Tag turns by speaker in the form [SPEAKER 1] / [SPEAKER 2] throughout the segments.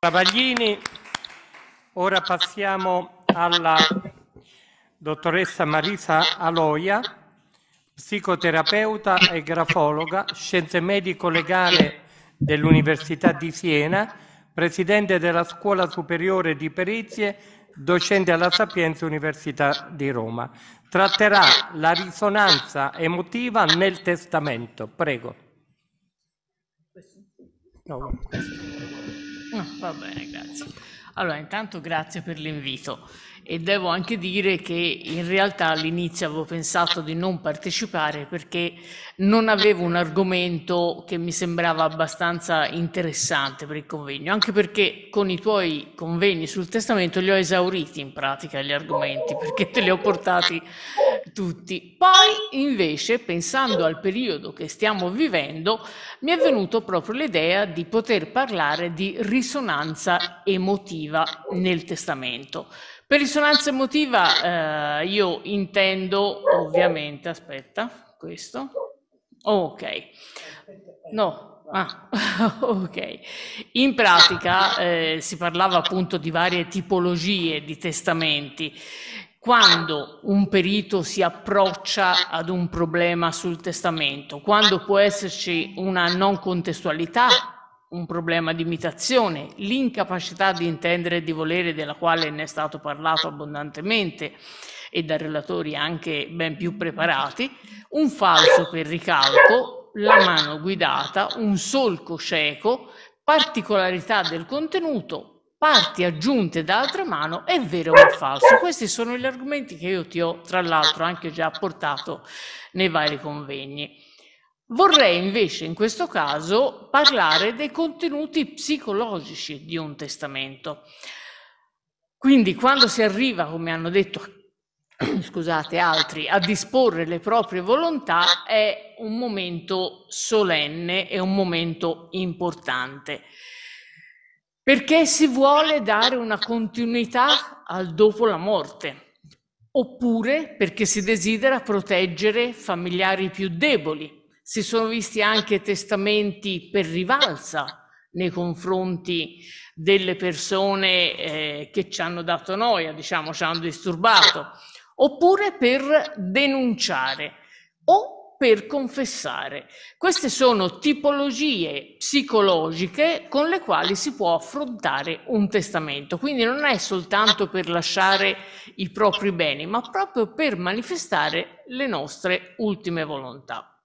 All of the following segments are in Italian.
[SPEAKER 1] Travaglini, ora passiamo alla dottoressa Marisa Aloia, psicoterapeuta e grafologa, scienze medico-legale dell'Università di Siena, presidente della Scuola Superiore di Perizie, docente alla Sapienza Università di Roma. Tratterà la risonanza emotiva nel testamento. Prego. No. Va bene, grazie. Allora, intanto grazie per l'invito e devo anche dire che in realtà all'inizio avevo pensato di non partecipare perché non avevo un argomento che mi sembrava abbastanza interessante per il convegno, anche perché con i tuoi convegni sul testamento li ho esauriti in pratica gli argomenti, perché te li ho portati tutti. Poi invece, pensando al periodo che stiamo vivendo, mi è venuto proprio l'idea di poter parlare di risonanza emotiva nel testamento. Per risonanza emotiva eh, io intendo ovviamente, aspetta, questo. Ok. No, Ah, ok. In pratica eh, si parlava appunto di varie tipologie di testamenti quando un perito si approccia ad un problema sul testamento, quando può esserci una non contestualità, un problema di imitazione, l'incapacità di intendere e di volere della quale ne è stato parlato abbondantemente e da relatori anche ben più preparati, un falso per ricalco, la mano guidata, un solco cieco, particolarità del contenuto, parti aggiunte da altra mano è vero o falso. Questi sono gli argomenti che io ti ho tra l'altro anche già portato nei vari convegni. Vorrei invece in questo caso parlare dei contenuti psicologici di un testamento. Quindi quando si arriva, come hanno detto scusate, altri, a disporre le proprie volontà è un momento solenne, è un momento importante perché si vuole dare una continuità al dopo la morte, oppure perché si desidera proteggere familiari più deboli. Si sono visti anche testamenti per rivalsa nei confronti delle persone eh, che ci hanno dato noia, diciamo, ci hanno disturbato, oppure per denunciare o per confessare. Queste sono tipologie psicologiche con le quali si può affrontare un testamento, quindi non è soltanto per lasciare i propri beni, ma proprio per manifestare le nostre ultime volontà.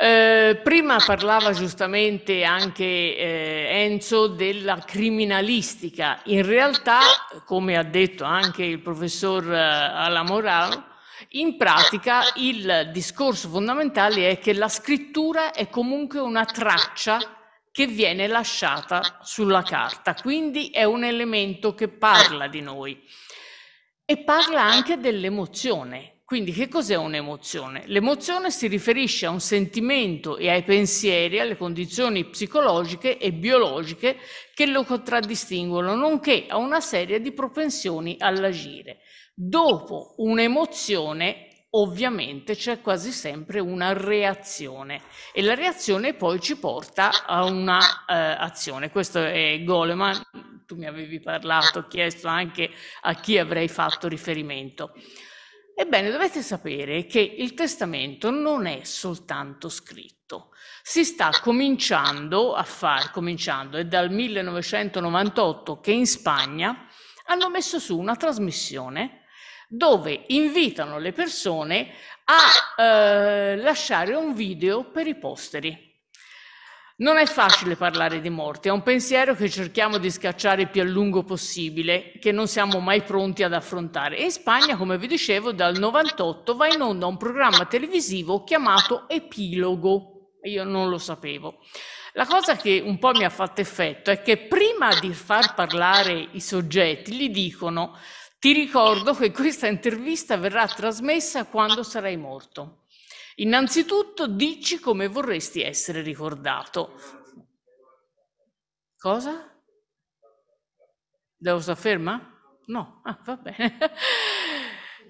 [SPEAKER 1] Eh, prima parlava giustamente anche eh, Enzo della criminalistica. In realtà, come ha detto anche il professor eh, Alamorano, in pratica il discorso fondamentale è che la scrittura è comunque una traccia che viene lasciata sulla carta, quindi è un elemento che parla di noi e parla anche dell'emozione. Quindi che cos'è un'emozione? L'emozione si riferisce a un sentimento e ai pensieri, alle condizioni psicologiche e biologiche che lo contraddistinguono, nonché a una serie di propensioni all'agire. Dopo un'emozione ovviamente c'è quasi sempre una reazione e la reazione poi ci porta a un'azione. eh, Questo è Goleman, tu mi avevi parlato, ho chiesto anche a chi avrei fatto riferimento. Ebbene, dovete sapere che il testamento non è soltanto scritto, si sta cominciando a far, cominciando, è dal 1998 che in Spagna hanno messo su una trasmissione dove invitano le persone a eh, lasciare un video per i posteri. Non è facile parlare di morte, è un pensiero che cerchiamo di scacciare il più a lungo possibile, che non siamo mai pronti ad affrontare. in Spagna, come vi dicevo, dal 98 va in onda un programma televisivo chiamato Epilogo. Io non lo sapevo. La cosa che un po' mi ha fatto effetto è che prima di far parlare i soggetti, gli dicono ti ricordo che questa intervista verrà trasmessa quando sarai morto. Innanzitutto dici come vorresti essere ricordato. Cosa? Devo stare ferma? No, ah, va bene.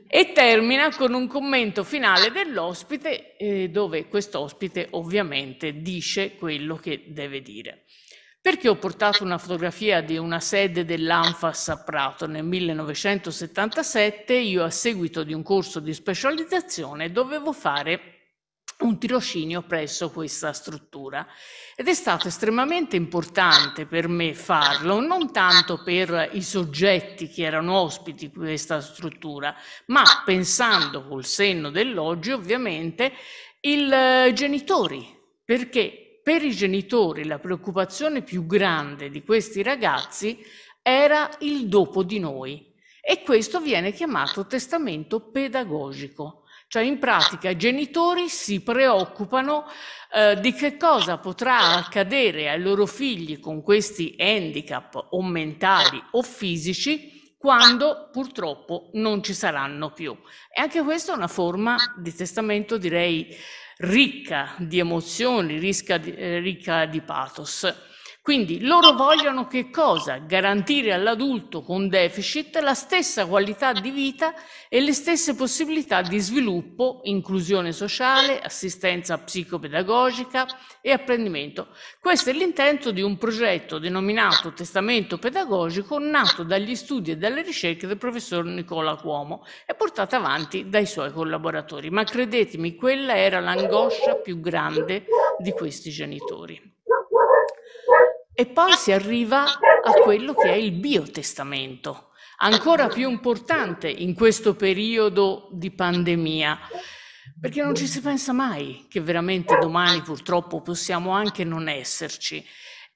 [SPEAKER 1] e termina con un commento finale dell'ospite eh, dove quest'ospite ovviamente dice quello che deve dire perché ho portato una fotografia di una sede dell'ANFAS a Prato nel 1977, io a seguito di un corso di specializzazione dovevo fare un tirocinio presso questa struttura ed è stato estremamente importante per me farlo, non tanto per i soggetti che erano ospiti di questa struttura, ma pensando col senno dell'oggi ovviamente i eh, genitori, perché per i genitori la preoccupazione più grande di questi ragazzi era il dopo di noi e questo viene chiamato testamento pedagogico. Cioè in pratica i genitori si preoccupano eh, di che cosa potrà accadere ai loro figli con questi handicap o mentali o fisici quando purtroppo non ci saranno più. E anche questa è una forma di testamento, direi, ricca di emozioni, ricca di, eh, ricca di pathos. Quindi loro vogliono che cosa? Garantire all'adulto con deficit la stessa qualità di vita e le stesse possibilità di sviluppo, inclusione sociale, assistenza psicopedagogica e apprendimento. Questo è l'intento di un progetto denominato Testamento Pedagogico nato dagli studi e dalle ricerche del professor Nicola Cuomo e portato avanti dai suoi collaboratori. Ma credetemi, quella era l'angoscia più grande di questi genitori. E poi si arriva a quello che è il biotestamento, ancora più importante in questo periodo di pandemia, perché non ci si pensa mai che veramente domani purtroppo possiamo anche non esserci.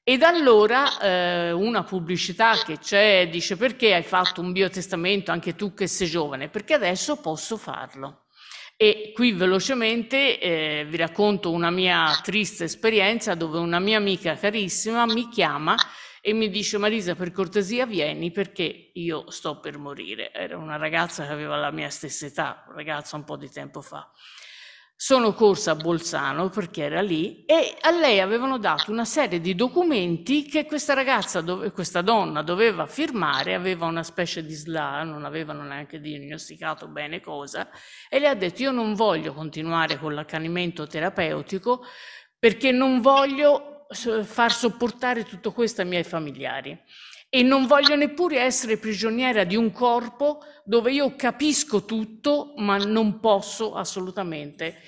[SPEAKER 1] Ed allora eh, una pubblicità che c'è dice perché hai fatto un biotestamento anche tu che sei giovane? Perché adesso posso farlo. E qui velocemente eh, vi racconto una mia triste esperienza dove una mia amica carissima mi chiama e mi dice Marisa per cortesia vieni perché io sto per morire. Era una ragazza che aveva la mia stessa età, un ragazzo un po' di tempo fa sono corsa a Bolzano perché era lì e a lei avevano dato una serie di documenti che questa ragazza, dove, questa donna doveva firmare, aveva una specie di SLA, non avevano neanche diagnosticato bene cosa, e le ha detto io non voglio continuare con l'accanimento terapeutico perché non voglio eh, far sopportare tutto questo ai miei familiari e non voglio neppure essere prigioniera di un corpo dove io capisco tutto ma non posso assolutamente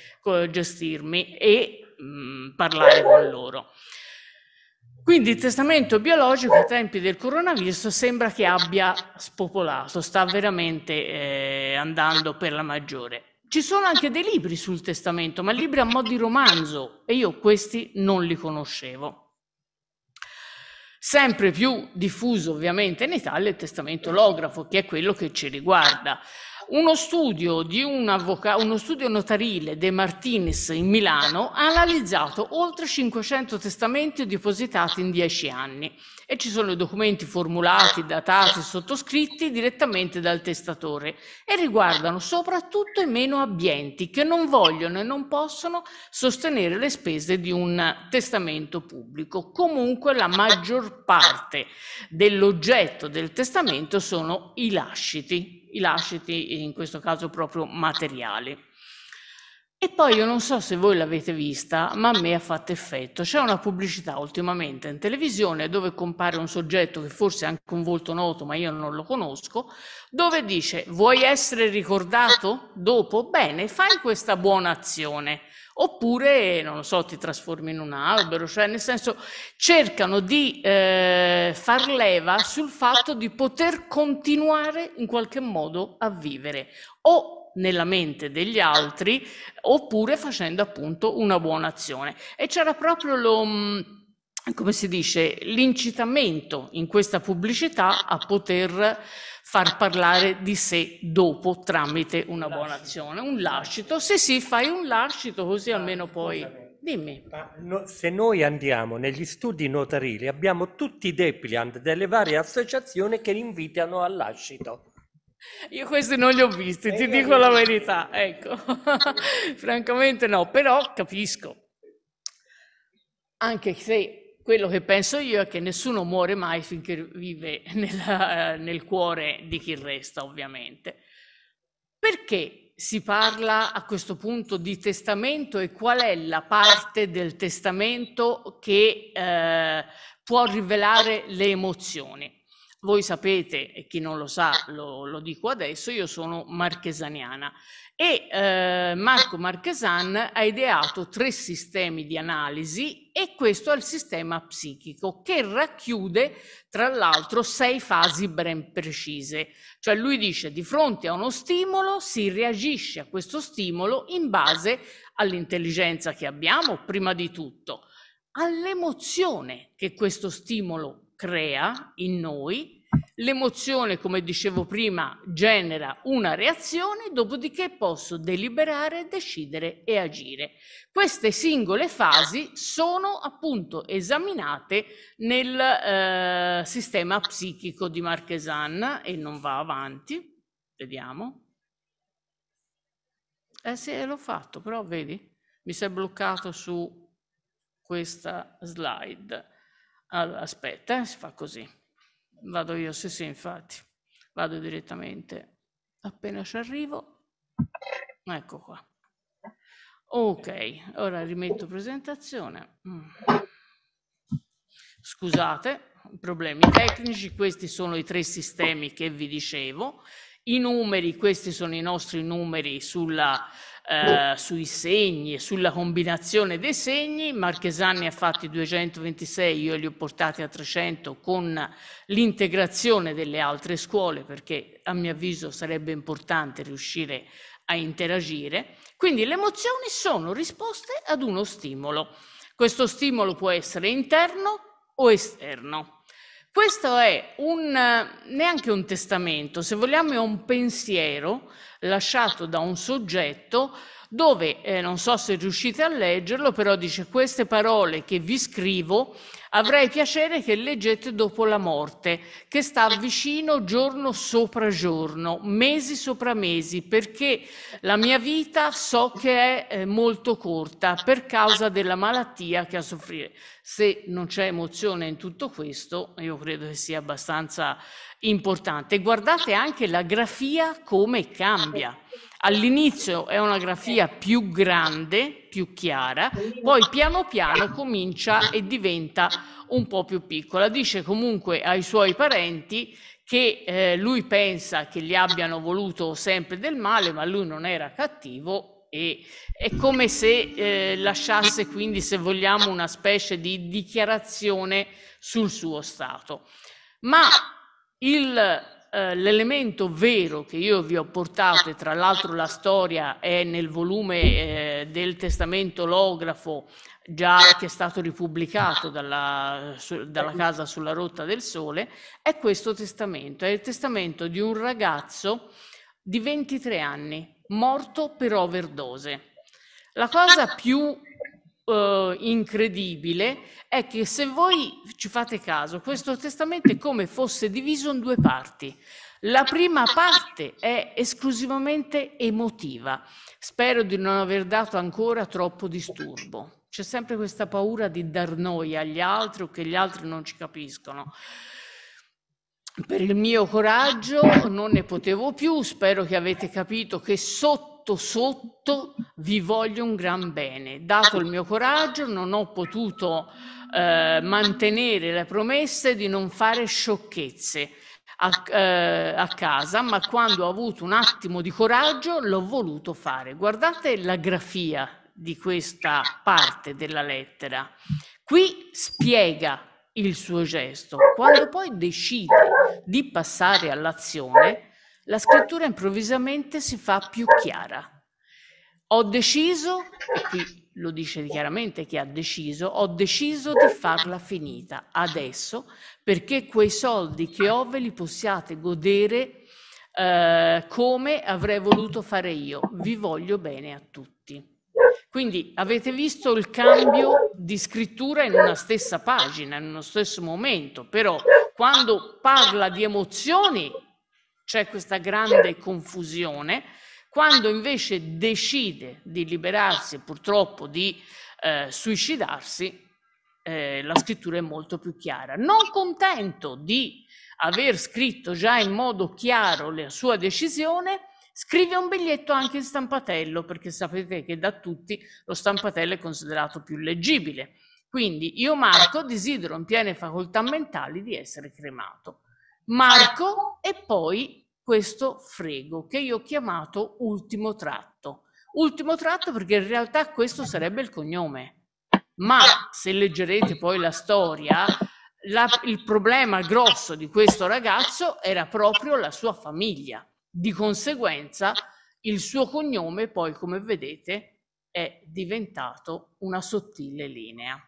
[SPEAKER 1] gestirmi e mh, mm, parlare con loro. Quindi il testamento biologico ai tempi del coronavirus sembra che abbia spopolato, sta veramente eh, andando per la maggiore. Ci sono anche dei libri sul testamento, ma libri a mo' di romanzo e io questi non li conoscevo. Sempre più diffuso ovviamente in Italia il testamento olografo, che è quello che ci riguarda uno studio, uno studio notarile De Martinis in Milano ha analizzato oltre 500 testamenti depositati in 10 anni e ci sono i documenti formulati, datati, sottoscritti direttamente dal testatore e riguardano soprattutto i meno abbienti che non vogliono e non possono sostenere le spese di un testamento pubblico. Comunque la maggior parte dell'oggetto del testamento sono i lasciti i lasciti, in questo caso proprio materiali. E poi io non so se voi l'avete vista, ma a me ha fatto effetto. C'è una pubblicità ultimamente in televisione dove compare un soggetto che forse è anche un volto noto, ma io non lo conosco, dove dice vuoi essere ricordato dopo? Bene, fai questa buona azione. Oppure, non lo so, ti trasformi in un albero, cioè nel senso cercano di eh, far leva sul fatto di poter continuare in qualche modo a vivere o nella mente degli altri oppure facendo appunto una buona azione. E c'era proprio lo, mm, come si dice, l'incitamento in questa pubblicità a poter far parlare di sé dopo tramite una buona azione. Un lascito, se sì, fai un lascito così ah, almeno poi... Scusami. Dimmi. No, se noi andiamo negli studi notarili abbiamo tutti i depliant delle varie associazioni che invitano al lascito. Io questi non li ho visti, eh, ti dico la verità, ecco. Francamente no, però capisco. Anche se quello che penso io è che nessuno muore mai finché vive nella, eh, nel cuore di chi resta, ovviamente. Perché si parla a questo punto di testamento e qual è la parte del testamento che eh, può rivelare le emozioni? voi sapete, e chi non lo sa eh. lo, lo dico adesso, io sono marchesaniana e eh, Marco eh. Marchesan ha ideato tre sistemi di analisi e questo è il sistema psichico che racchiude tra l'altro sei fasi ben precise. Cioè lui dice di fronte a uno stimolo si reagisce a questo stimolo in base all'intelligenza che abbiamo prima di tutto, all'emozione che questo stimolo crea in noi, l'emozione, come dicevo prima, genera una reazione, dopodiché posso deliberare, decidere e agire. Queste singole fasi sono appunto esaminate nel eh, sistema psichico di Marchesan e non va avanti. Vediamo. Eh sì, l'ho fatto, però vedi, mi si è bloccato su questa slide. Allora, aspetta, eh, si fa così. Vado io, sì, sì, infatti. Vado direttamente. Appena ci arrivo, ecco qua. Ok, ora rimetto presentazione. Mm. Scusate, problemi tecnici, questi sono i tre sistemi che vi dicevo. I numeri, questi sono i nostri numeri sulla eh, sui segni e sulla combinazione dei segni. Marchesani ha fatti 226, io li ho portati a 300 con l'integrazione delle altre scuole perché a mio avviso sarebbe importante riuscire a interagire. Quindi le emozioni sono risposte ad uno stimolo. Questo stimolo può essere interno o esterno. Questo è un, eh, neanche un testamento, se vogliamo è un pensiero lasciato da un soggetto dove eh, non so se riuscite a leggerlo, però dice queste parole che vi scrivo avrei piacere che leggete dopo la morte, che sta vicino giorno sopra giorno, mesi sopra mesi, perché la mia vita so che è eh, molto corta per causa della malattia che ha soffrire. Se non c'è emozione in tutto questo, io credo che sia abbastanza importante. Guardate anche la grafia come cambia. All'inizio è una grafia più grande, più chiara, poi piano piano comincia e diventa un po' più piccola. Dice comunque ai suoi parenti che eh, lui pensa che gli abbiano voluto sempre del male, ma lui non era cattivo e è come se eh, lasciasse quindi, se vogliamo, una specie di dichiarazione sul suo stato. Ma il eh, l'elemento vero che io vi ho portato, e tra l'altro la storia è nel volume eh, del testamento lografo già che è stato ripubblicato dalla, su, dalla Casa sulla Rotta del Sole, è questo testamento, è il testamento di un ragazzo di 23 anni, morto per overdose. La cosa più eh, incredibile è che se voi ci fate caso, questo testamento è come fosse diviso in due parti. La prima parte è esclusivamente emotiva. Spero di non aver dato ancora troppo disturbo. C'è sempre questa paura di dar noia agli altri o che gli altri non ci capiscono. Per il mio coraggio non ne potevo più, spero che avete capito che sotto sotto sotto vi voglio un gran bene. Dato il mio coraggio non ho potuto eh, mantenere le promesse di non fare sciocchezze a, eh, a casa, ma quando ho avuto un attimo di coraggio l'ho voluto fare. Guardate la grafia di questa parte della lettera. Qui spiega il suo gesto. Quando poi decide di passare all'azione, la scrittura improvvisamente si fa più chiara. Ho deciso, e qui lo dice chiaramente chi ha deciso, ho deciso di farla finita adesso perché quei soldi che ho ve li possiate godere eh, come avrei voluto fare io. Vi voglio bene a tutti. Quindi avete visto il cambio di scrittura in una stessa pagina, in uno stesso momento, però quando parla di emozioni c'è questa grande confusione, quando invece decide di liberarsi e purtroppo di eh, suicidarsi, eh, la scrittura è molto più chiara. Non contento di aver scritto già in modo chiaro la sua decisione, scrive un biglietto anche in stampatello, perché sapete che da tutti lo stampatello è considerato più leggibile. Quindi io Marco desidero in piene facoltà mentali di essere cremato. Marco e poi questo frego che io ho chiamato ultimo tratto. Ultimo tratto perché in realtà questo sarebbe il cognome. Ma se leggerete poi la storia, la, il problema grosso di questo ragazzo era proprio la sua famiglia. Di conseguenza, il suo cognome poi, come vedete, è diventato una sottile linea.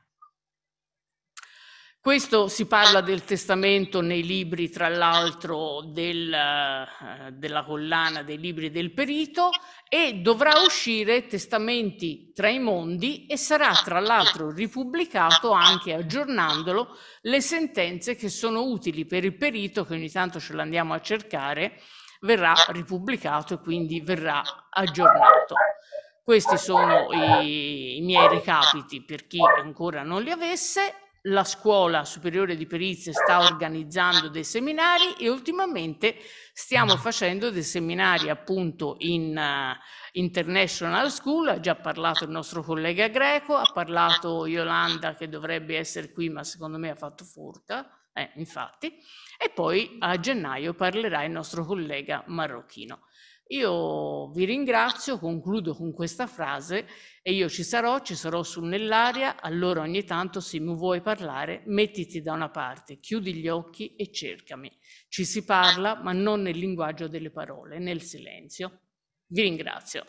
[SPEAKER 1] Questo si parla del testamento nei libri, tra l'altro, del, eh, della collana dei libri del perito e dovrà uscire Testamenti tra i mondi e sarà tra l'altro ripubblicato anche aggiornandolo le sentenze che sono utili per il perito, che ogni tanto ce l'andiamo a cercare, verrà ripubblicato e quindi verrà aggiornato. Questi sono i, i miei recapiti per chi ancora non li avesse la scuola superiore di perizie sta organizzando dei seminari e ultimamente stiamo facendo dei seminari appunto in uh, International School, ha già parlato il nostro collega greco, ha parlato Yolanda che dovrebbe essere qui ma secondo me ha fatto furta, eh, infatti, e poi a gennaio parlerà il nostro collega marocchino. Io vi ringrazio, concludo con questa frase e io ci sarò, ci sarò su nell'aria, allora ogni tanto se mi vuoi parlare mettiti da una parte, chiudi gli occhi e cercami. Ci si parla ma non nel linguaggio delle parole, nel silenzio. Vi ringrazio.